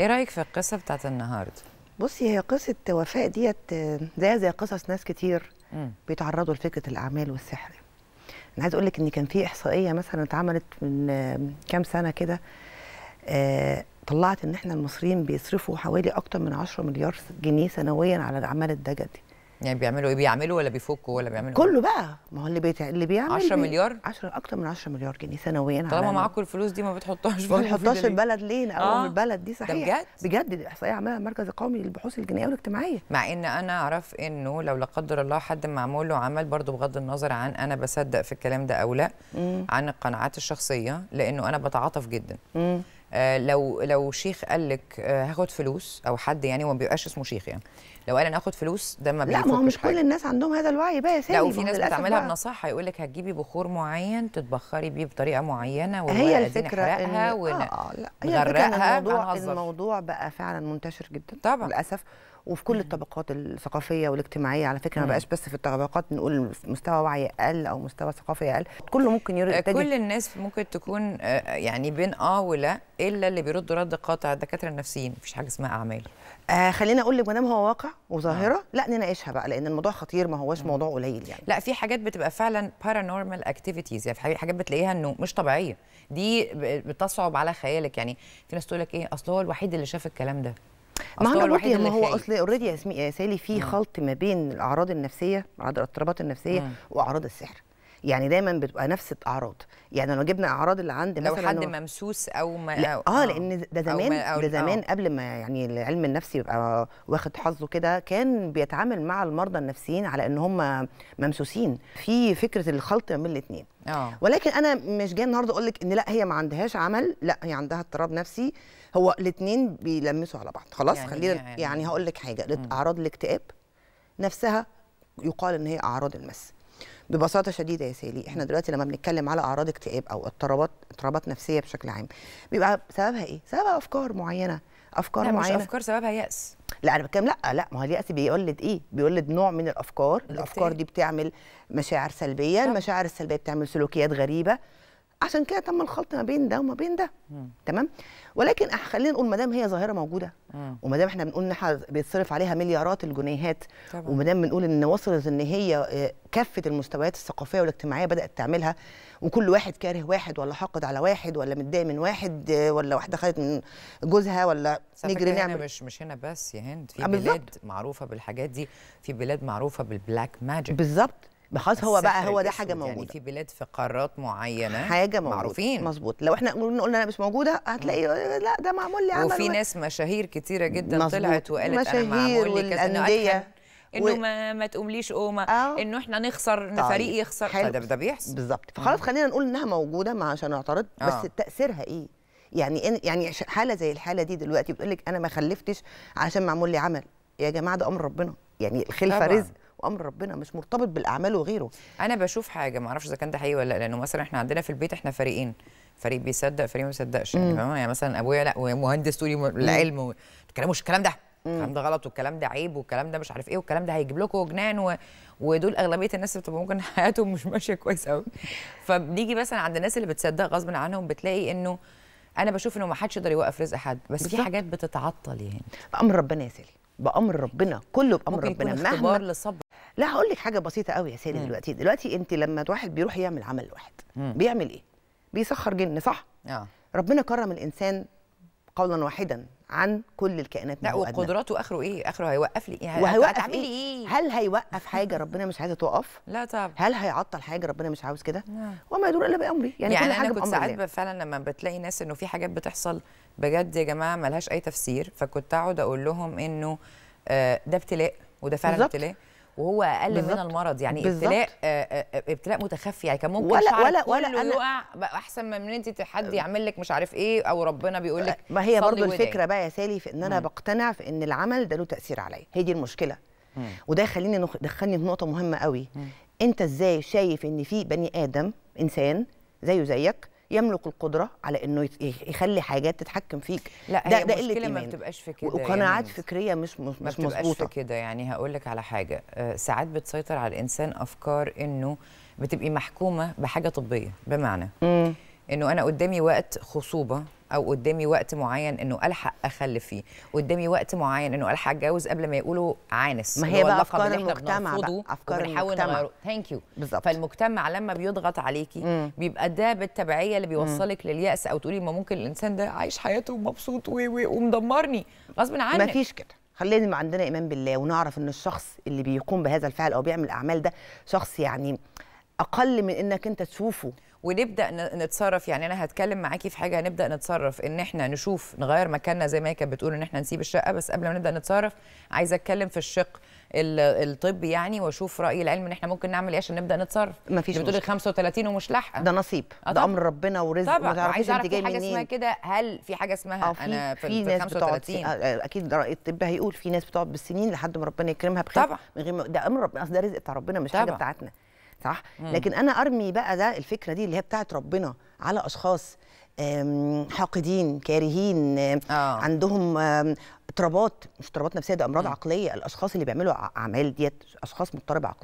ايه رايك في القصه بتاعت النهارده بصي هي قصه وفاء ديت زي زي قصص ناس كتير بيتعرضوا لفكره الاعمال والسحر انا عايز اقول لك ان كان في احصائيه مثلا اتعملت من كام سنه كده آه، طلعت ان احنا المصريين بيصرفوا حوالي اكتر من 10 مليار جنيه سنويا على الاعمال الدجل دي يعني بيعملوا ايه بيعملوا ولا بيفكوا ولا بيعملوا كله إيه؟ بقى ما هو اللي بيت... اللي بيعمل 10 مليار 10 اكتر من 10 مليار جنيه سنويا طالما معاكم الفلوس دي ما بتحطهاش ما بتحطهاش البلد ليه او آه. البلد دي صحيح بجد بجد بجد احصائيه عملها المركز القومي للبحوث الجنائيه والاجتماعيه مع ان انا اعرف انه لو لا قدر الله حد معمول له عمل برضه بغض النظر عن انا بصدق في الكلام ده او لا مم. عن القناعات الشخصيه لانه انا بتعاطف جدا مم. آه، لو لو شيخ قال لك آه، هاخد فلوس او حد يعني وما بيبقاش اسمه شيخ يعني لو قال انا هاخد فلوس ده ما لا ما هو مش كل الناس عندهم هذا الوعي بقى يا سيدي لا وفي ناس بتعملها بنصيحه يقول لك هتجيبي بخور معين تتبخري بيه بطريقه معينه هي الفكره ان اه لا هي الفكره الموضوع الموضوع بقى فعلا منتشر جدا طبعا للاسف وفي كل الطبقات الثقافيه والاجتماعيه على فكره ما بقاش بس في الطبقات نقول مستوى وعي اقل او مستوى ثقافي اقل كله ممكن يرد كل الناس ممكن تكون آه، يعني بين اه ولا الا اللي بيردوا رد قاطع الدكاتره النفسيين مفيش حاجه اسمها اعمال آه خلينا اقول لك ما دام هو واقع وظاهره آه. لا نناقشها بقى لان الموضوع خطير ما هوش موضوع قليل يعني لا في حاجات بتبقى فعلا بارانورمال اكتيفيتيز يعني في حاجات بتلاقيها انه مش طبيعيه دي بتصعب على خيالك يعني في ناس تقول لك ايه اصل هو الوحيد اللي شاف الكلام ده ما هو الوحيد ما هو اصل اوريدي يا سالي في خلط ما بين الاعراض النفسيه اعراض الاضطرابات النفسيه واعراض السحر يعني دايما بتبقى نفس الاعراض يعني لو جبنا اعراض اللي عند لو مثلا حد ممسوس او ما لا آه،, اه لان ده زمان أو ده زمان أو آه. قبل ما يعني العلم النفسي يبقى واخد حظه كده كان بيتعامل مع المرضى النفسيين على ان هم ممسوسين في فكره الخلط بين الاثنين آه. ولكن انا مش جايه النهارده اقول لك ان لا هي ما عندهاش عمل لا هي عندها اضطراب نفسي هو الاثنين بيلمسوا على بعض خلاص يعني خلينا يعني, يعني هقول لك حاجه اعراض الاكتئاب نفسها يقال ان هي اعراض المس ببساطه شديده يا سالي احنا دلوقتي لما بنتكلم على اعراض اكتئاب او اضطرابات اضطرابات نفسيه بشكل عام بيبقى سببها ايه سببها افكار معينه افكار لا معينه مش افكار سببها ياس لا انا بتكلم لا لا ما هو الياس بيولد ايه بيولد نوع من الافكار الافكار دي بتعمل مشاعر سلبيه طب. المشاعر السلبيه بتعمل سلوكيات غريبه عشان كده تم الخلط ما بين ده وما بين ده مم. تمام ولكن خلينا نقول ما دام هي ظاهره موجوده وما دام احنا بنقول ان احنا بيتصرف عليها مليارات الجنيهات وما دام بنقول ان وصلت ان هي آه، كافه المستويات الثقافيه والاجتماعيه بدات تعملها وكل واحد كاره واحد ولا حاقد على واحد ولا متضايق من واحد آه، ولا واحده خدت من جوزها ولا نجري نعمل هنا مش مش هنا بس يا هند في آه، بلاد معروفه بالحاجات دي في بلاد معروفه بالبلاك ماجيك بالظبط خلاص هو بقى هو ده حاجه يعني موجوده يعني في بلاد في قارات معينه حاجه موجودة. معروفين مظبوط لو احنا قلنا انا مش موجوده هتلاقي لا ده معمول لي عمل وفي ناس مشاهير كتيره جدا مزبوط. طلعت وقالت انا معمول لي كذا انه انه ما, ما تقومليش قومه آه. انه احنا نخسر ان طيب. فريق يخسر فده طيب، ده بيحصل بالظبط فخلاص خلينا نقول انها موجوده ما عشان اعترض آه. بس تاثيرها ايه يعني يعني حاله زي الحاله دي دلوقتي بتقول لك انا ما خلفتش عشان معمول لي عمل يا جماعه ده امر ربنا يعني الخلفه رزق امر ربنا مش مرتبط بالاعمال وغيره انا بشوف حاجه ما اعرفش اذا كان ده حقيقي ولا لا لانه مثلا احنا عندنا في البيت احنا فريقين فريق بيصدق فريق ما بيصدقش يعني فاهمه يعني مثلا ابويا لا ومهندس تقولي العلم ما الكلام مش الكلام ده الكلام ده غلط والكلام ده عيب والكلام ده مش عارف ايه والكلام ده هيجيب لكم جنان و... ودول اغلبيه الناس بتبقى ممكن حياتهم مش ماشيه كويس قوي فبنيجي مثلا عند الناس اللي بتصدق غصب عنهم بتلاقي انه انا بشوف انه ما حدش يقدر يوقف رزق حد بس بالزبط. في حاجات بتتعطل يعني بامر ربنا يا سالي بامر ربنا كله بامر ربنا مهما لا هقول لك حاجه بسيطه قوي يا سالي دلوقتي دلوقتي انت لما واحد بيروح يعمل عمل لواحد بيعمل ايه بيسخر جن صح آه. ربنا كرم الانسان قولا واحدا عن كل الكائنات لا وقدراته اخره ايه اخره هيوقف لي ايه وهيوقف ايه؟, ايه هل هيوقف حاجه ربنا مش عايزها توقف لا طبعا هل هيعطل حاجه ربنا مش عاوز كده نعم. وما يدور الا بامري يعني, يعني كل حاجه انا كنت ساعات فعلا لما بتلاقي ناس انه في حاجات بتحصل بجد يا جماعه ملهاش اي تفسير فكنت اقعد اقول لهم انه آه، ده ابتلاء وده فعلا ابتلاء وهو اقل بالزبط. من المرض يعني ابتلاء آه، آه، آه، ابتلاء متخفي يعني كان ممكن ولا ولا ولا كله يقع احسن ما من انت حد يعمل لك مش عارف ايه او ربنا بيقول لك ما هي برضو الفكره بقى يا سالي في ان انا مم. بقتنع في ان العمل ده له تاثير عليا هي دي المشكله مم. وده يخليني نخ... دخلني في نقطه مهمه قوي مم. انت ازاي شايف ان في بني ادم انسان زيه زيك يملك القدره على انه يخلي حاجات تتحكم فيك لا ده هي ده المشكله ما بتبقاش في كده وقناعات يعني فكريه مش مش ما بتبقاش في كده يعني هقول لك على حاجه آه، ساعات بتسيطر على الانسان افكار انه بتبقي محكومه بحاجه طبيه بمعنى مم. انه انا قدامي وقت خصوبه او قدامي وقت معين انه الحق اخلف فيه قدامي وقت معين انه الحق اتجوز قبل ما يقولوا عانس ما هي بقى افكار المجتمع بقى افكار المجتمع ثانك يو بالظبط فالمجتمع لما بيضغط عليكي مم. بيبقى ده بالتبعيه اللي بيوصلك مم. للياس او تقولي ما ممكن الانسان ده عايش حياته ومبسوط ومدمرني غصب عنك مفيش كده خلينا عندنا ايمان بالله ونعرف ان الشخص اللي بيقوم بهذا الفعل او بيعمل الاعمال ده شخص يعني اقل من انك انت تشوفه ونبدا نتصرف يعني انا هتكلم معاكي في حاجه هنبدا نتصرف ان احنا نشوف نغير مكاننا زي ما هي كانت بتقول ان احنا نسيب الشقه بس قبل ما نبدا نتصرف عايزه اتكلم في الشق الطبي يعني واشوف راي العلم ان احنا ممكن نعمل ايه عشان نبدا نتصرف ما فيش بتقولي 35 ومش لاحقه ده نصيب أطلع. ده امر ربنا ورزق طبعا عايزه اعرف في حاجه اسمها كده هل في حاجه اسمها في انا في, في ناس 35 آه، آه، اكيد رأي الطب هيقول في ناس بتقعد بالسنين لحد ما ربنا يكرمها بخير طبعا من غير ده امر ربنا ده رزق بتاع ربنا مش طبعا. حاجه بتاعتنا صح مم. لكن انا ارمي بقى ده الفكره دي اللي هي بتاعت ربنا على اشخاص حاقدين كارهين آه. عندهم اضطرابات مش اضطرابات نفسيه ده امراض مم. عقليه الاشخاص اللي بيعملوا اعمال ديت اشخاص مضطربه عقليه